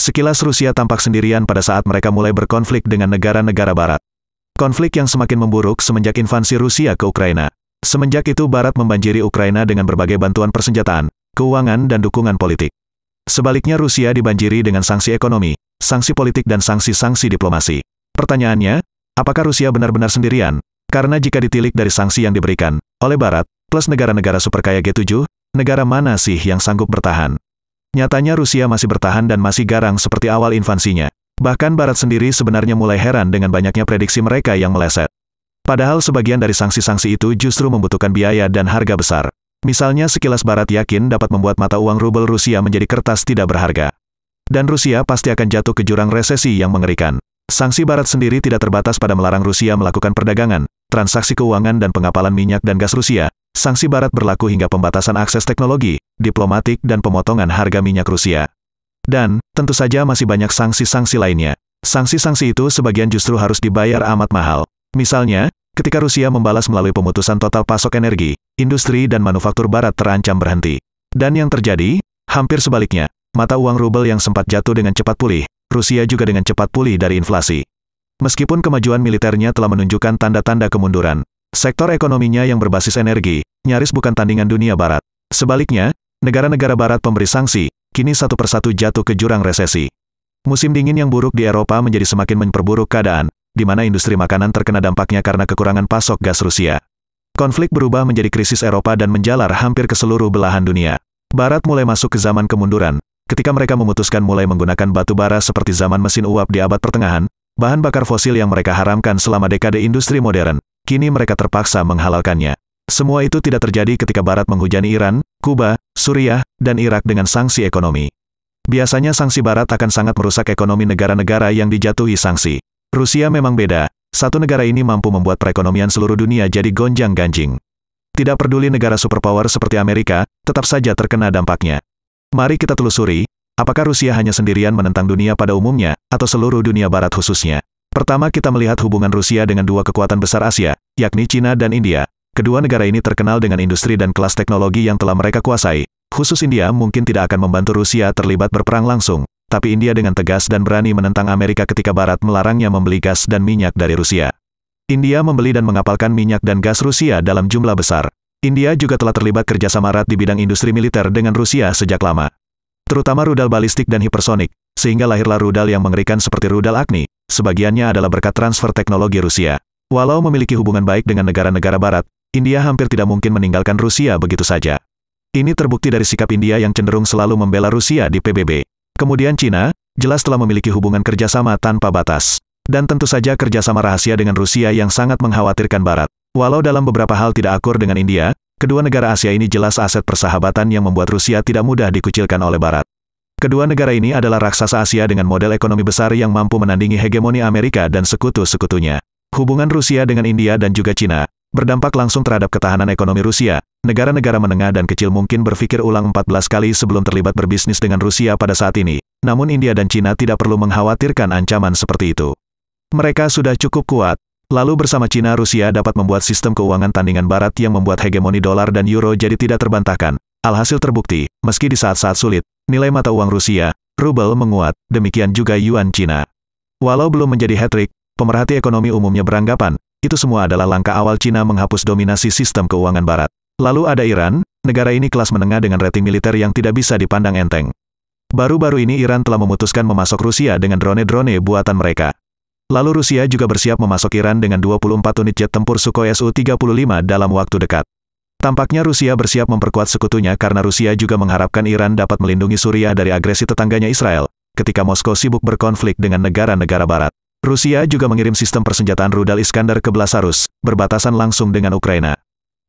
Sekilas Rusia tampak sendirian pada saat mereka mulai berkonflik dengan negara-negara barat. Konflik yang semakin memburuk semenjak invasi Rusia ke Ukraina. Semenjak itu Barat membanjiri Ukraina dengan berbagai bantuan persenjataan, keuangan dan dukungan politik. Sebaliknya Rusia dibanjiri dengan sanksi ekonomi, sanksi politik dan sanksi-sanksi diplomasi. Pertanyaannya, apakah Rusia benar-benar sendirian? Karena jika ditilik dari sanksi yang diberikan oleh Barat, plus negara-negara superkaya G7, negara mana sih yang sanggup bertahan? Nyatanya Rusia masih bertahan dan masih garang seperti awal invasinya. Bahkan Barat sendiri sebenarnya mulai heran dengan banyaknya prediksi mereka yang meleset. Padahal sebagian dari sanksi-sanksi itu justru membutuhkan biaya dan harga besar. Misalnya sekilas Barat yakin dapat membuat mata uang rubel Rusia menjadi kertas tidak berharga. Dan Rusia pasti akan jatuh ke jurang resesi yang mengerikan. Sanksi Barat sendiri tidak terbatas pada melarang Rusia melakukan perdagangan, transaksi keuangan dan pengapalan minyak dan gas Rusia, Sanksi Barat berlaku hingga pembatasan akses teknologi, diplomatik dan pemotongan harga minyak Rusia. Dan, tentu saja masih banyak sanksi-sanksi lainnya. Sanksi-sanksi itu sebagian justru harus dibayar amat mahal. Misalnya, ketika Rusia membalas melalui pemutusan total pasok energi, industri dan manufaktur barat terancam berhenti. Dan yang terjadi, hampir sebaliknya, mata uang rubel yang sempat jatuh dengan cepat pulih, Rusia juga dengan cepat pulih dari inflasi. Meskipun kemajuan militernya telah menunjukkan tanda-tanda kemunduran, Sektor ekonominya yang berbasis energi, nyaris bukan tandingan dunia barat. Sebaliknya, negara-negara barat pemberi sanksi, kini satu persatu jatuh ke jurang resesi. Musim dingin yang buruk di Eropa menjadi semakin memperburuk keadaan, di mana industri makanan terkena dampaknya karena kekurangan pasok gas Rusia. Konflik berubah menjadi krisis Eropa dan menjalar hampir ke seluruh belahan dunia. Barat mulai masuk ke zaman kemunduran, ketika mereka memutuskan mulai menggunakan batu bara seperti zaman mesin uap di abad pertengahan, bahan bakar fosil yang mereka haramkan selama dekade industri modern, kini mereka terpaksa menghalalkannya. Semua itu tidak terjadi ketika Barat menghujani Iran, Kuba, Suriah, dan Irak dengan sanksi ekonomi. Biasanya sanksi Barat akan sangat merusak ekonomi negara-negara yang dijatuhi sanksi. Rusia memang beda, satu negara ini mampu membuat perekonomian seluruh dunia jadi gonjang-ganjing. Tidak peduli negara superpower seperti Amerika, tetap saja terkena dampaknya. Mari kita telusuri, apakah Rusia hanya sendirian menentang dunia pada umumnya, atau seluruh dunia barat khususnya. Pertama kita melihat hubungan Rusia dengan dua kekuatan besar Asia, yakni China dan India. Kedua negara ini terkenal dengan industri dan kelas teknologi yang telah mereka kuasai. Khusus India mungkin tidak akan membantu Rusia terlibat berperang langsung, tapi India dengan tegas dan berani menentang Amerika ketika Barat melarangnya membeli gas dan minyak dari Rusia. India membeli dan mengapalkan minyak dan gas Rusia dalam jumlah besar. India juga telah terlibat kerjasama erat di bidang industri militer dengan Rusia sejak lama. Terutama rudal balistik dan hipersonik, sehingga lahirlah rudal yang mengerikan seperti rudal Agni, sebagiannya adalah berkat transfer teknologi Rusia. Walau memiliki hubungan baik dengan negara-negara barat, India hampir tidak mungkin meninggalkan Rusia begitu saja. Ini terbukti dari sikap India yang cenderung selalu membela Rusia di PBB. Kemudian China, jelas telah memiliki hubungan kerjasama tanpa batas. Dan tentu saja kerjasama rahasia dengan Rusia yang sangat mengkhawatirkan Barat. Walau dalam beberapa hal tidak akur dengan India, kedua negara Asia ini jelas aset persahabatan yang membuat Rusia tidak mudah dikucilkan oleh Barat. Kedua negara ini adalah raksasa Asia dengan model ekonomi besar yang mampu menandingi hegemoni Amerika dan sekutu-sekutunya. Hubungan Rusia dengan India dan juga China berdampak langsung terhadap ketahanan ekonomi Rusia. Negara-negara menengah dan kecil mungkin berpikir ulang 14 kali sebelum terlibat berbisnis dengan Rusia pada saat ini. Namun India dan China tidak perlu mengkhawatirkan ancaman seperti itu. Mereka sudah cukup kuat. Lalu bersama China, Rusia dapat membuat sistem keuangan tandingan barat yang membuat hegemoni dolar dan euro jadi tidak terbantahkan. Alhasil terbukti, meski di saat-saat sulit, nilai mata uang Rusia, rubel menguat, demikian juga yuan Cina. Walau belum menjadi hat-trick, pemerhati ekonomi umumnya beranggapan, itu semua adalah langkah awal Cina menghapus dominasi sistem keuangan barat. Lalu ada Iran, negara ini kelas menengah dengan rating militer yang tidak bisa dipandang enteng. Baru-baru ini Iran telah memutuskan memasok Rusia dengan drone-drone buatan mereka. Lalu Rusia juga bersiap memasok Iran dengan 24 unit jet tempur Sukhoi Su-35 dalam waktu dekat. Tampaknya Rusia bersiap memperkuat sekutunya karena Rusia juga mengharapkan Iran dapat melindungi Suriah dari agresi tetangganya Israel, ketika Moskow sibuk berkonflik dengan negara-negara barat. Rusia juga mengirim sistem persenjataan rudal Iskandar ke Belasarus, berbatasan langsung dengan Ukraina.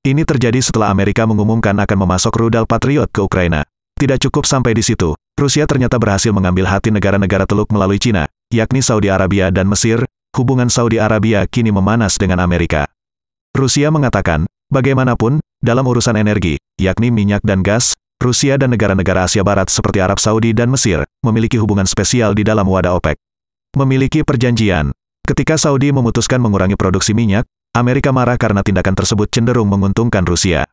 Ini terjadi setelah Amerika mengumumkan akan memasok rudal Patriot ke Ukraina. Tidak cukup sampai di situ, Rusia ternyata berhasil mengambil hati negara-negara Teluk melalui Cina, yakni Saudi Arabia dan Mesir, hubungan Saudi Arabia kini memanas dengan Amerika. Rusia mengatakan, bagaimanapun, dalam urusan energi, yakni minyak dan gas, Rusia dan negara-negara Asia Barat seperti Arab Saudi dan Mesir memiliki hubungan spesial di dalam wadah OPEC. Memiliki perjanjian. Ketika Saudi memutuskan mengurangi produksi minyak, Amerika marah karena tindakan tersebut cenderung menguntungkan Rusia.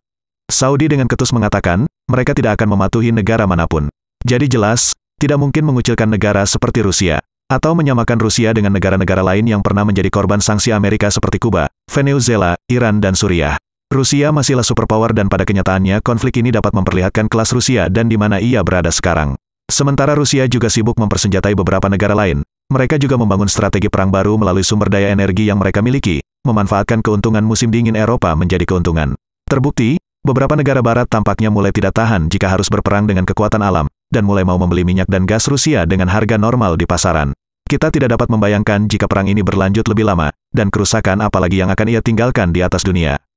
Saudi dengan ketus mengatakan, mereka tidak akan mematuhi negara manapun. Jadi jelas, tidak mungkin mengucilkan negara seperti Rusia atau menyamakan Rusia dengan negara-negara lain yang pernah menjadi korban sanksi Amerika seperti Kuba, Venezuela, Iran, dan Suriah. Rusia masihlah superpower dan pada kenyataannya konflik ini dapat memperlihatkan kelas Rusia dan di mana ia berada sekarang. Sementara Rusia juga sibuk mempersenjatai beberapa negara lain, mereka juga membangun strategi perang baru melalui sumber daya energi yang mereka miliki, memanfaatkan keuntungan musim dingin Eropa menjadi keuntungan. Terbukti, beberapa negara barat tampaknya mulai tidak tahan jika harus berperang dengan kekuatan alam, dan mulai mau membeli minyak dan gas Rusia dengan harga normal di pasaran. Kita tidak dapat membayangkan jika perang ini berlanjut lebih lama, dan kerusakan apalagi yang akan ia tinggalkan di atas dunia.